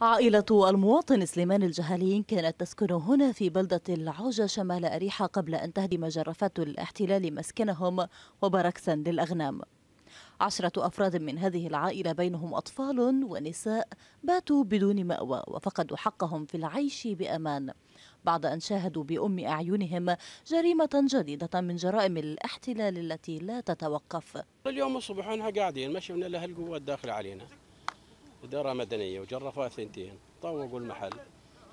عائلة المواطن سليمان الجهالي كانت تسكن هنا في بلدة العوجة شمال أريحة قبل أن تهدم جرافات الاحتلال مسكنهم وبركسا للأغنام عشرة أفراد من هذه العائلة بينهم أطفال ونساء باتوا بدون مأوى وفقدوا حقهم في العيش بأمان بعد أن شاهدوا بأم أعينهم جريمة جديدة من جرائم الاحتلال التي لا تتوقف اليوم الصبح ونحن قاعدين ما من الأهل هالقوات داخل علينا إدارة مدنية وجرفها ثنتين طوقوا المحل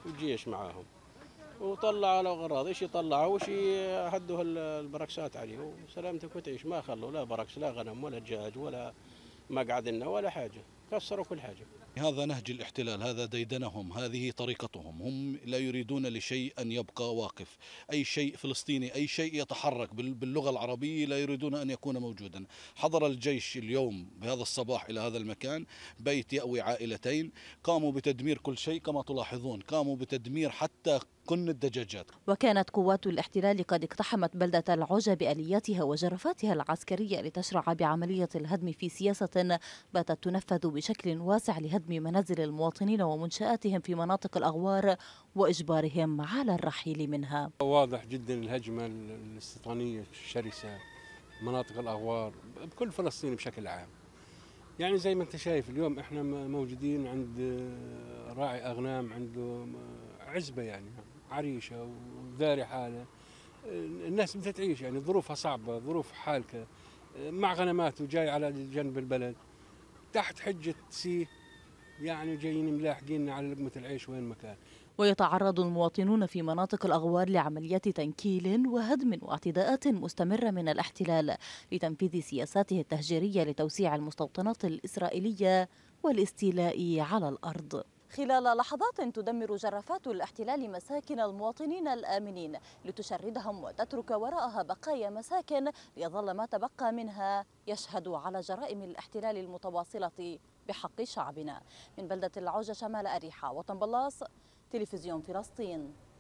والجيش معاهم وطلع على غراض ايش يطلعوا وإيش يهدوا البركسات عليه وسلامتك وتعيش ما خلوا لا بركس لا غنم ولا دجاج ولا مقعد لنا ولا حاجه كسروا كل حاجه هذا نهج الاحتلال هذا ديدنهم هذه طريقتهم هم لا يريدون لشيء أن يبقى واقف أي شيء فلسطيني أي شيء يتحرك باللغة العربية لا يريدون أن يكون موجودا حضر الجيش اليوم بهذا الصباح إلى هذا المكان بيت يأوي عائلتين قاموا بتدمير كل شيء كما تلاحظون قاموا بتدمير حتى كن الدجاجات وكانت قوات الاحتلال قد اقتحمت بلدة العجة بآلياتها وجرفاتها العسكرية لتشرع بعملية الهدم في سياسة باتت تنفذ بشكل واسع لهدم هدم منازل المواطنين ومنشآتهم في مناطق الأغوار وإجبارهم على الرحيل منها واضح جدا الهجمة الاستيطانية الشرسة مناطق الأغوار بكل فلسطين بشكل عام يعني زي ما انت شايف اليوم احنا موجودين عند آه، راعي اغنام عنده عزبه يعني عريشه وداري حاله آه، الناس بدها تعيش يعني ظروفها صعبه ظروف حالكه آه، مع غنماته جاي على جنب البلد تحت حجه سي يعني جايين ملاحقين على لقمة العيش وين مكان ويتعرض المواطنون في مناطق الأغوار لعمليات تنكيل وهدم واعتداءات مستمرة من الاحتلال لتنفيذ سياساته التهجيرية لتوسيع المستوطنات الإسرائيلية والاستيلاء على الأرض خلال لحظات تدمر جرافات الاحتلال مساكن المواطنين الآمنين لتشردهم وتترك وراءها بقايا مساكن ليظل ما تبقى منها يشهد على جرائم الاحتلال المتواصلة بحق شعبنا من بلدة العوجة شمال أريحة وطنبلاس تلفزيون فلسطين